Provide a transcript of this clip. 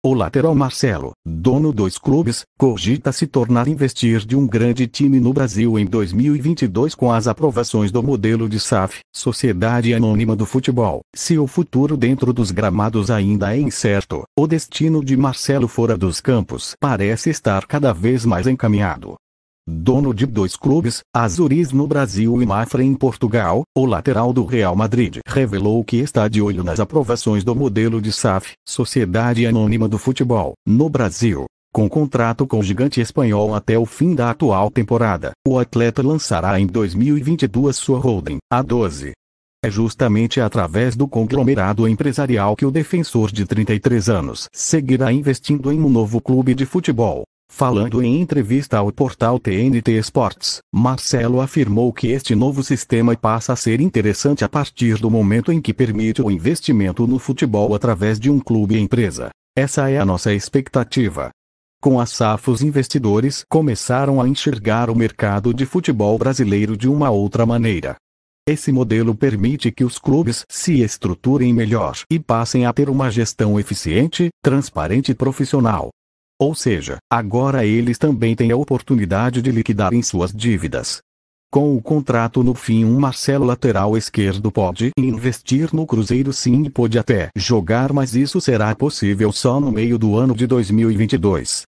O lateral Marcelo, dono dos clubes, cogita se tornar investir de um grande time no Brasil em 2022 com as aprovações do modelo de SAF, Sociedade Anônima do Futebol. Se o futuro dentro dos gramados ainda é incerto, o destino de Marcelo fora dos campos parece estar cada vez mais encaminhado dono de dois clubes, Azuris no Brasil e Mafra em Portugal, o lateral do Real Madrid revelou que está de olho nas aprovações do modelo de SAF, Sociedade Anônima do Futebol, no Brasil. Com contrato com o gigante espanhol até o fim da atual temporada, o atleta lançará em 2022 sua holding, a 12. É justamente através do conglomerado empresarial que o defensor de 33 anos seguirá investindo em um novo clube de futebol, Falando em entrevista ao portal TNT Sports, Marcelo afirmou que este novo sistema passa a ser interessante a partir do momento em que permite o investimento no futebol através de um clube empresa. Essa é a nossa expectativa. Com a SAF, os investidores começaram a enxergar o mercado de futebol brasileiro de uma outra maneira. Esse modelo permite que os clubes se estruturem melhor e passem a ter uma gestão eficiente, transparente e profissional. Ou seja, agora eles também têm a oportunidade de liquidarem suas dívidas. Com o contrato no fim, um Marcelo lateral esquerdo pode investir no Cruzeiro sim e pode até jogar, mas isso será possível só no meio do ano de 2022.